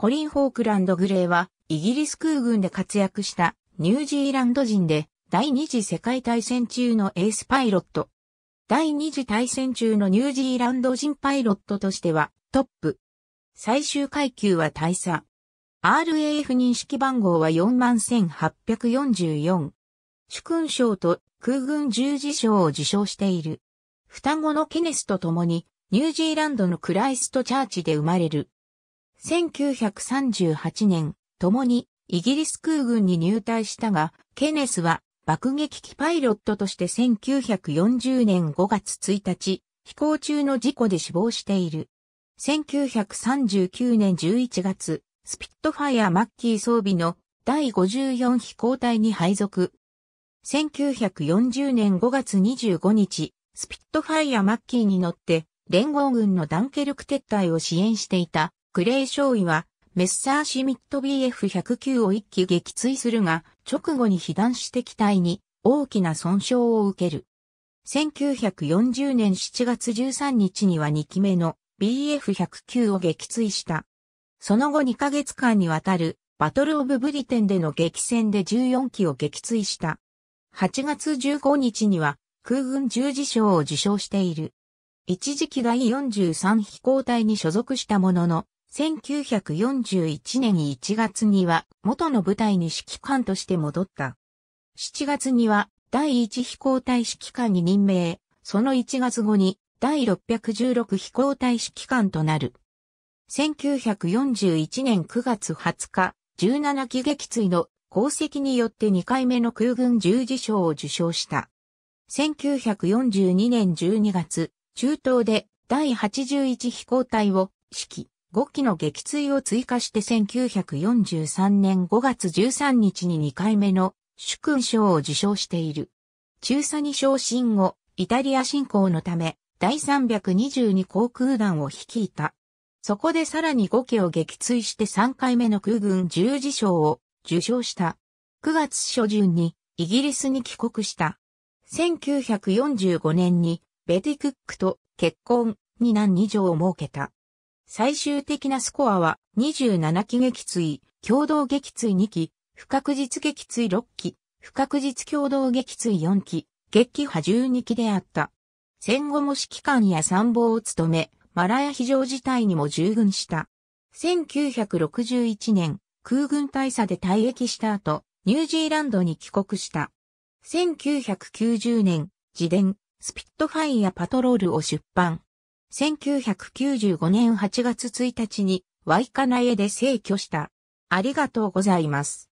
コリン・フォークランド・グレーは、イギリス空軍で活躍したニュージーランド人で、第二次世界大戦中のエースパイロット。第二次大戦中のニュージーランド人パイロットとしては、トップ。最終階級は大佐。RAF 認識番号は41844。主勲章と空軍十字章を受章している。双子のケネスと共に、ニュージーランドのクライストチャーチで生まれる。1938年、共にイギリス空軍に入隊したが、ケネスは爆撃機パイロットとして1940年5月1日、飛行中の事故で死亡している。1939年11月、スピットファイア・マッキー装備の第54飛行隊に配属。1940年5月25日、スピットファイア・マッキーに乗って、連合軍のダンケルク撤退を支援していたクレイ少尉は、メッサーシミット BF109 を一機撃墜するが、直後に被弾して機体に大きな損傷を受ける。1940年7月13日には2機目の BF109 を撃墜した。その後2ヶ月間にわたるバトルオブブリテンでの激戦で14機を撃墜した。8月15日には空軍十字章を受章している。一時期第43飛行隊に所属したものの、1941年1月には元の部隊に指揮官として戻った。7月には第1飛行隊指揮官に任命、その1月後に第616飛行隊指揮官となる。1941年9月20日、17期撃墜の功績によって2回目の空軍十字章を受賞した。1942年12月、中東で第81飛行隊を指揮。5機の撃墜を追加して1943年5月13日に2回目の主勲章を受賞している。中佐に昇進後、イタリア侵攻のため、第322航空団を率いた。そこでさらに5機を撃墜して3回目の空軍十字章を受賞した。9月初旬にイギリスに帰国した。1945年にベティ・クックと結婚、2何二条を設けた。最終的なスコアは27期撃墜、共同撃墜2期、不確実撃墜6期、不確実共同撃墜4期、撃破12期であった。戦後も指揮官や参謀を務め、マラヤ非常事態にも従軍した。1961年、空軍大佐で退役した後、ニュージーランドに帰国した。1990年、自伝、スピットファイアパトロールを出版。1995年8月1日にワイカナエで逝去した。ありがとうございます。